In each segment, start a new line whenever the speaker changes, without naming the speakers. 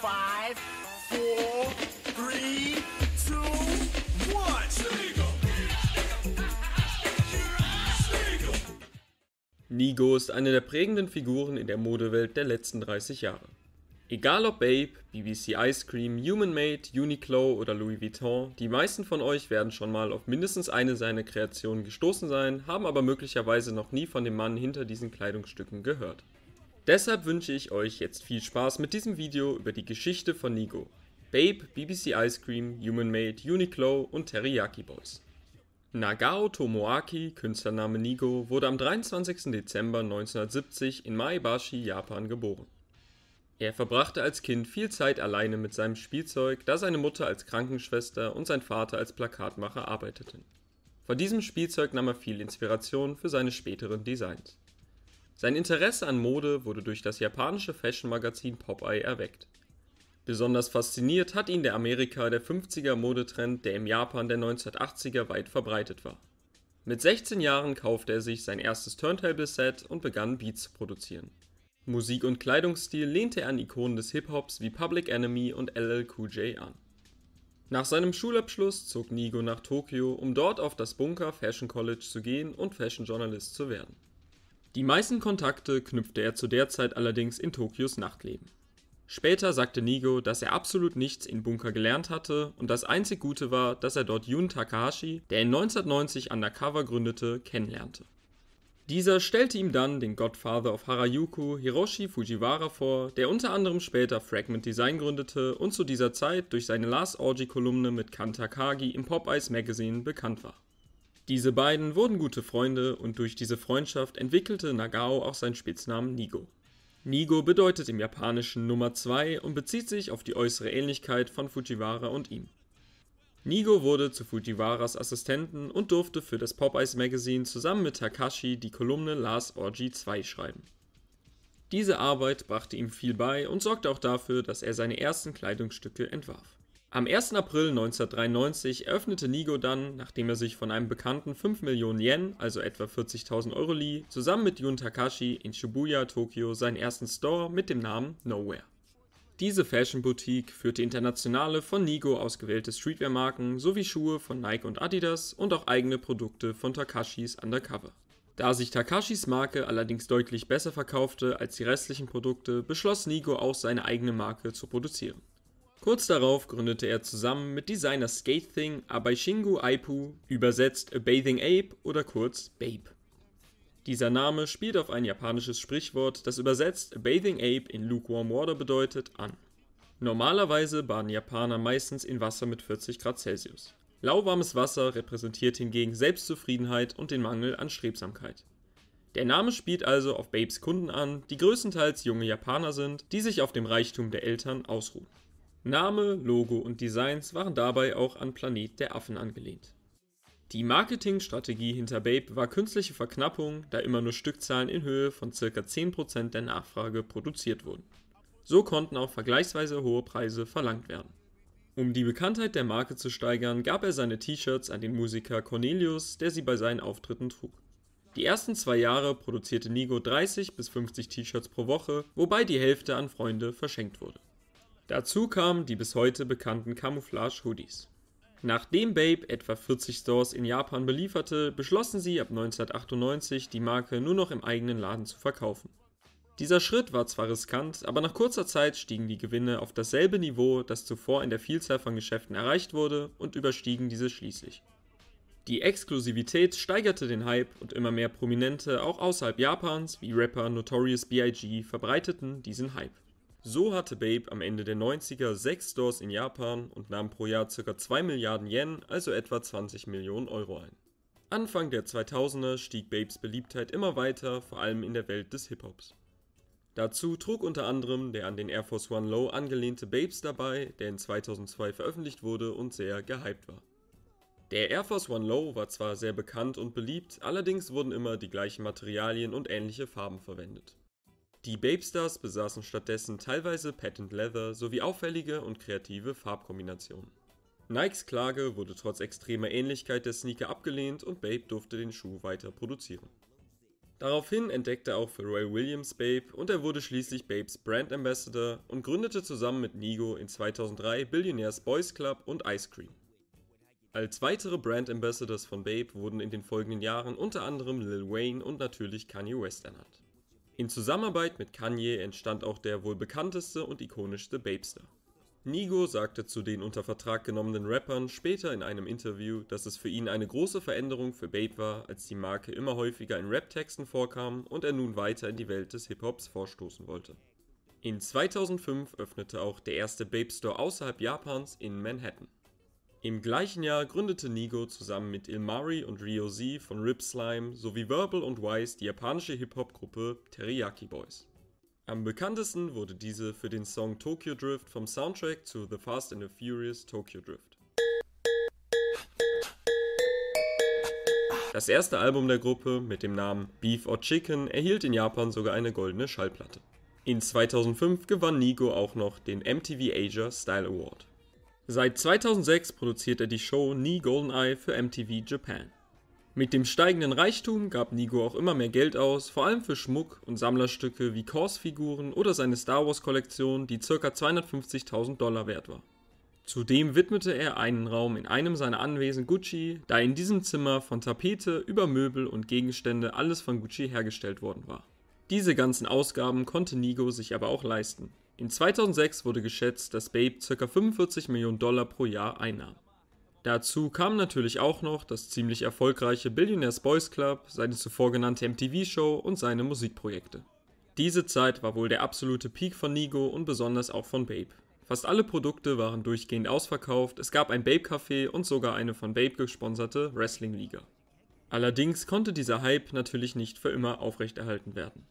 Five, four, three, two, one. Nigo ist eine der prägenden Figuren in der Modewelt der letzten 30 Jahre. Egal ob Babe, BBC Ice Cream, Human Made, Uniqlo oder Louis Vuitton, die meisten von euch werden schon mal auf mindestens eine seiner Kreationen gestoßen sein, haben aber möglicherweise noch nie von dem Mann hinter diesen Kleidungsstücken gehört. Deshalb wünsche ich euch jetzt viel Spaß mit diesem Video über die Geschichte von Nigo, Babe, BBC Ice Cream, Human Made, Uniqlo und Teriyaki Boys. Nagao Tomoaki, Künstlername Nigo, wurde am 23. Dezember 1970 in Maibashi, Japan geboren. Er verbrachte als Kind viel Zeit alleine mit seinem Spielzeug, da seine Mutter als Krankenschwester und sein Vater als Plakatmacher arbeiteten. Von diesem Spielzeug nahm er viel Inspiration für seine späteren Designs. Sein Interesse an Mode wurde durch das japanische Fashion-Magazin Popeye erweckt. Besonders fasziniert hat ihn der Amerika der 50er-Modetrend, der im Japan der 1980er weit verbreitet war. Mit 16 Jahren kaufte er sich sein erstes Turntable-Set und begann Beats zu produzieren. Musik und Kleidungsstil lehnte er an Ikonen des Hip-Hops wie Public Enemy und LL Cool J an. Nach seinem Schulabschluss zog Nigo nach Tokio, um dort auf das Bunker Fashion College zu gehen und Fashion Journalist zu werden. Die meisten Kontakte knüpfte er zu der Zeit allerdings in Tokios Nachtleben. Später sagte Nigo, dass er absolut nichts in Bunker gelernt hatte und das einzig Gute war, dass er dort Jun Takahashi, der in 1990 Undercover gründete, kennenlernte. Dieser stellte ihm dann den Godfather of Harajuku Hiroshi Fujiwara vor, der unter anderem später Fragment Design gründete und zu dieser Zeit durch seine Last Orgy Kolumne mit Kantakagi im Popeyes Magazine bekannt war. Diese beiden wurden gute Freunde und durch diese Freundschaft entwickelte Nagao auch seinen Spitznamen Nigo. Nigo bedeutet im Japanischen Nummer 2 und bezieht sich auf die äußere Ähnlichkeit von Fujiwara und ihm. Nigo wurde zu Fujiwaras Assistenten und durfte für das Popeyes Magazine zusammen mit Takashi die Kolumne Last Orgy 2 schreiben. Diese Arbeit brachte ihm viel bei und sorgte auch dafür, dass er seine ersten Kleidungsstücke entwarf. Am 1. April 1993 eröffnete Nigo dann, nachdem er sich von einem Bekannten 5 Millionen Yen, also etwa 40.000 Euro lieh, zusammen mit Jun Takashi in Shibuya, Tokio seinen ersten Store mit dem Namen Nowhere. Diese Fashion Boutique führte internationale von Nigo ausgewählte Streetwear-Marken sowie Schuhe von Nike und Adidas und auch eigene Produkte von Takashis Undercover. Da sich Takashis Marke allerdings deutlich besser verkaufte als die restlichen Produkte, beschloss Nigo auch seine eigene Marke zu produzieren. Kurz darauf gründete er zusammen mit Designer Skate Thing Abeisingu Aipu, übersetzt A Bathing Ape oder kurz Babe. Dieser Name spielt auf ein japanisches Sprichwort, das übersetzt A Bathing Ape in Lukewarm Water bedeutet, an. Normalerweise baden Japaner meistens in Wasser mit 40 Grad Celsius. Lauwarmes Wasser repräsentiert hingegen Selbstzufriedenheit und den Mangel an Strebsamkeit. Der Name spielt also auf Babes Kunden an, die größtenteils junge Japaner sind, die sich auf dem Reichtum der Eltern ausruhen. Name, Logo und Designs waren dabei auch an Planet der Affen angelehnt. Die Marketingstrategie hinter Babe war künstliche Verknappung, da immer nur Stückzahlen in Höhe von ca. 10% der Nachfrage produziert wurden. So konnten auch vergleichsweise hohe Preise verlangt werden. Um die Bekanntheit der Marke zu steigern, gab er seine T-Shirts an den Musiker Cornelius, der sie bei seinen Auftritten trug. Die ersten zwei Jahre produzierte Nigo 30 bis 50 T-Shirts pro Woche, wobei die Hälfte an Freunde verschenkt wurde. Dazu kamen die bis heute bekannten Camouflage-Hoodies. Nachdem Babe etwa 40 Stores in Japan belieferte, beschlossen sie ab 1998, die Marke nur noch im eigenen Laden zu verkaufen. Dieser Schritt war zwar riskant, aber nach kurzer Zeit stiegen die Gewinne auf dasselbe Niveau, das zuvor in der Vielzahl von Geschäften erreicht wurde, und überstiegen diese schließlich. Die Exklusivität steigerte den Hype und immer mehr Prominente, auch außerhalb Japans, wie Rapper Notorious BIG, verbreiteten diesen Hype. So hatte Babe am Ende der 90er sechs Stores in Japan und nahm pro Jahr ca. 2 Milliarden Yen, also etwa 20 Millionen Euro ein. Anfang der 2000er stieg Babes Beliebtheit immer weiter, vor allem in der Welt des Hip-Hops. Dazu trug unter anderem der an den Air Force One Low angelehnte Babes dabei, der in 2002 veröffentlicht wurde und sehr gehypt war. Der Air Force One Low war zwar sehr bekannt und beliebt, allerdings wurden immer die gleichen Materialien und ähnliche Farben verwendet. Die Babestars besaßen stattdessen teilweise Patent Leather sowie auffällige und kreative Farbkombinationen. Nikes Klage wurde trotz extremer Ähnlichkeit der Sneaker abgelehnt und Babe durfte den Schuh weiter produzieren. Daraufhin entdeckte auch Pharrell Williams Babe und er wurde schließlich Babes Brand Ambassador und gründete zusammen mit Nigo in 2003 Billionaires Boys Club und Ice Cream. Als weitere Brand Ambassadors von Babe wurden in den folgenden Jahren unter anderem Lil Wayne und natürlich Kanye West ernannt. In Zusammenarbeit mit Kanye entstand auch der wohl bekannteste und ikonischste Babestar. Nigo sagte zu den unter Vertrag genommenen Rappern später in einem Interview, dass es für ihn eine große Veränderung für Babe war, als die Marke immer häufiger in Rap-Texten vorkam und er nun weiter in die Welt des Hip-Hops vorstoßen wollte. In 2005 öffnete auch der erste Babe Store außerhalb Japans in Manhattan. Im gleichen Jahr gründete Nigo zusammen mit Ilmari und Ryo Z von Rip Slime sowie Verbal und Wise die japanische Hip-Hop-Gruppe Teriyaki Boys. Am bekanntesten wurde diese für den Song Tokyo Drift vom Soundtrack zu The Fast and the Furious Tokyo Drift. Das erste Album der Gruppe mit dem Namen Beef or Chicken erhielt in Japan sogar eine goldene Schallplatte. In 2005 gewann Nigo auch noch den MTV Asia Style Award. Seit 2006 produziert er die Show Nie GoldenEye für MTV Japan. Mit dem steigenden Reichtum gab Nigo auch immer mehr Geld aus, vor allem für Schmuck und Sammlerstücke wie Kors-Figuren oder seine Star Wars-Kollektion, die ca. 250.000 Dollar wert war. Zudem widmete er einen Raum in einem seiner Anwesen Gucci, da in diesem Zimmer von Tapete über Möbel und Gegenstände alles von Gucci hergestellt worden war. Diese ganzen Ausgaben konnte Nigo sich aber auch leisten. In 2006 wurde geschätzt, dass Babe ca. 45 Millionen Dollar pro Jahr einnahm. Dazu kam natürlich auch noch das ziemlich erfolgreiche Billionaires Boys Club, seine zuvor genannte MTV-Show und seine Musikprojekte. Diese Zeit war wohl der absolute Peak von Nigo und besonders auch von Babe. Fast alle Produkte waren durchgehend ausverkauft, es gab ein Babe-Café und sogar eine von Babe gesponserte Wrestling-Liga. Allerdings konnte dieser Hype natürlich nicht für immer aufrechterhalten werden.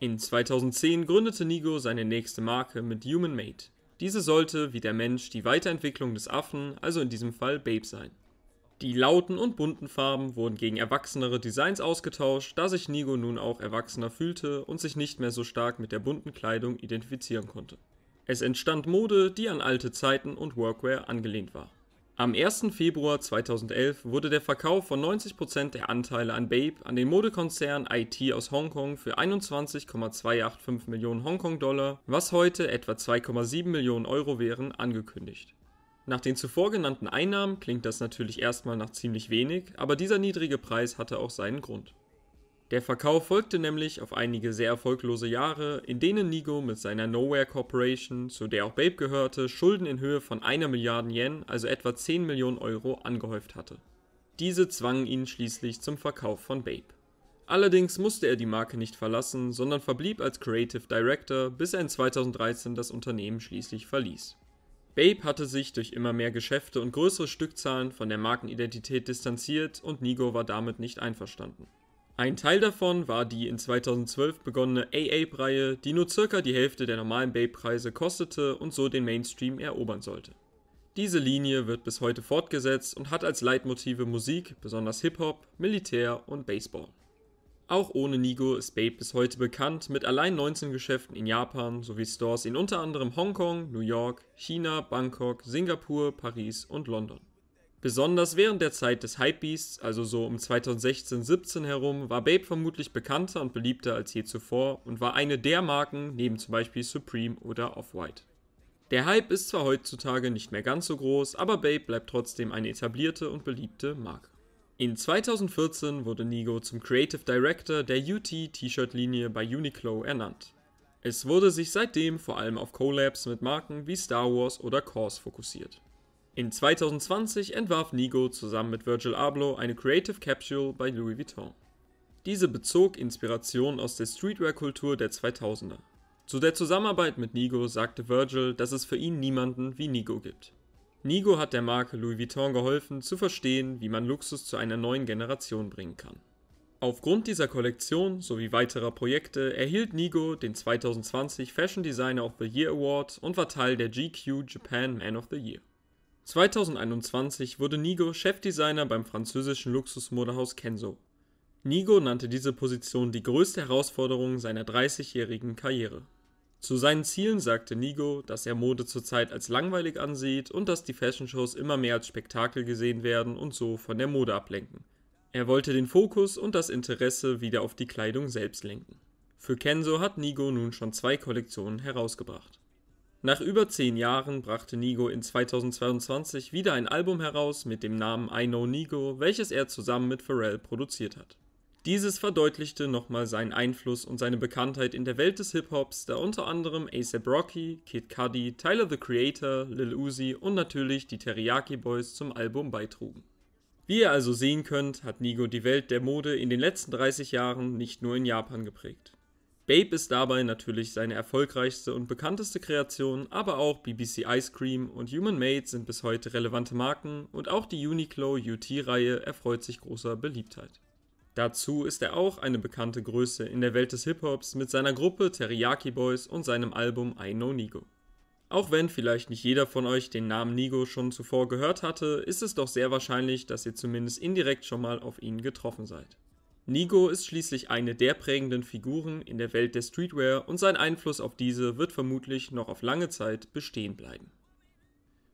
In 2010 gründete Nigo seine nächste Marke mit Human Made. Diese sollte, wie der Mensch, die Weiterentwicklung des Affen, also in diesem Fall Babe sein. Die lauten und bunten Farben wurden gegen erwachsenere Designs ausgetauscht, da sich Nigo nun auch erwachsener fühlte und sich nicht mehr so stark mit der bunten Kleidung identifizieren konnte. Es entstand Mode, die an alte Zeiten und Workwear angelehnt war. Am 1. Februar 2011 wurde der Verkauf von 90% der Anteile an Babe an den Modekonzern IT aus Hongkong für 21,285 Millionen Hongkong-Dollar, was heute etwa 2,7 Millionen Euro wären, angekündigt. Nach den zuvor genannten Einnahmen klingt das natürlich erstmal nach ziemlich wenig, aber dieser niedrige Preis hatte auch seinen Grund. Der Verkauf folgte nämlich auf einige sehr erfolglose Jahre, in denen Nigo mit seiner Nowhere Corporation, zu der auch Babe gehörte, Schulden in Höhe von einer Milliarde Yen, also etwa 10 Millionen Euro, angehäuft hatte. Diese zwangen ihn schließlich zum Verkauf von Babe. Allerdings musste er die Marke nicht verlassen, sondern verblieb als Creative Director, bis er in 2013 das Unternehmen schließlich verließ. Babe hatte sich durch immer mehr Geschäfte und größere Stückzahlen von der Markenidentität distanziert und Nigo war damit nicht einverstanden. Ein Teil davon war die in 2012 begonnene A-Ape-Reihe, die nur circa die Hälfte der normalen babe preise kostete und so den Mainstream erobern sollte. Diese Linie wird bis heute fortgesetzt und hat als Leitmotive Musik, besonders Hip-Hop, Militär und Baseball. Auch ohne Nigo ist Babe bis heute bekannt mit allein 19 Geschäften in Japan sowie Stores in unter anderem Hongkong, New York, China, Bangkok, Singapur, Paris und London. Besonders während der Zeit des Hypebeasts, also so um 2016-17 herum, war Babe vermutlich bekannter und beliebter als je zuvor und war eine der Marken neben zum Beispiel Supreme oder Off-White. Der Hype ist zwar heutzutage nicht mehr ganz so groß, aber Babe bleibt trotzdem eine etablierte und beliebte Marke. In 2014 wurde Nigo zum Creative Director der UT-T-Shirt-Linie bei Uniqlo ernannt. Es wurde sich seitdem vor allem auf Collabs mit Marken wie Star Wars oder Cause fokussiert. In 2020 entwarf Nigo zusammen mit Virgil Abloh eine Creative Capsule bei Louis Vuitton. Diese bezog Inspiration aus der Streetwear-Kultur der 2000er. Zu der Zusammenarbeit mit Nigo sagte Virgil, dass es für ihn niemanden wie Nigo gibt. Nigo hat der Marke Louis Vuitton geholfen, zu verstehen, wie man Luxus zu einer neuen Generation bringen kann. Aufgrund dieser Kollektion sowie weiterer Projekte erhielt Nigo den 2020 Fashion Designer of the Year Award und war Teil der GQ Japan Man of the Year. 2021 wurde Nigo Chefdesigner beim französischen Luxusmodehaus Kenzo. Nigo nannte diese Position die größte Herausforderung seiner 30-jährigen Karriere. Zu seinen Zielen sagte Nigo, dass er Mode zurzeit als langweilig ansieht und dass die Fashion-Shows immer mehr als Spektakel gesehen werden und so von der Mode ablenken. Er wollte den Fokus und das Interesse wieder auf die Kleidung selbst lenken. Für Kenzo hat Nigo nun schon zwei Kollektionen herausgebracht. Nach über zehn Jahren brachte Nigo in 2022 wieder ein Album heraus mit dem Namen I Know Nigo, welches er zusammen mit Pharrell produziert hat. Dieses verdeutlichte nochmal seinen Einfluss und seine Bekanntheit in der Welt des Hip-Hops, da unter anderem ASAP Rocky, Kid Cudi, Tyler the Creator, Lil Uzi und natürlich die Teriyaki Boys zum Album beitrugen. Wie ihr also sehen könnt, hat Nigo die Welt der Mode in den letzten 30 Jahren nicht nur in Japan geprägt. Babe ist dabei natürlich seine erfolgreichste und bekannteste Kreation, aber auch BBC Ice Cream und Human Made sind bis heute relevante Marken und auch die Uniqlo UT-Reihe erfreut sich großer Beliebtheit. Dazu ist er auch eine bekannte Größe in der Welt des Hip-Hops mit seiner Gruppe Teriyaki Boys und seinem Album I Know Nigo. Auch wenn vielleicht nicht jeder von euch den Namen Nigo schon zuvor gehört hatte, ist es doch sehr wahrscheinlich, dass ihr zumindest indirekt schon mal auf ihn getroffen seid. Nigo ist schließlich eine der prägenden Figuren in der Welt der Streetwear und sein Einfluss auf diese wird vermutlich noch auf lange Zeit bestehen bleiben.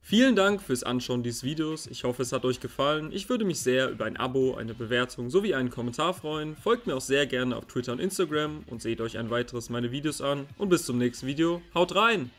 Vielen Dank fürs Anschauen dieses Videos, ich hoffe es hat euch gefallen, ich würde mich sehr über ein Abo, eine Bewertung sowie einen Kommentar freuen, folgt mir auch sehr gerne auf Twitter und Instagram und seht euch ein weiteres meiner Videos an und bis zum nächsten Video, haut rein!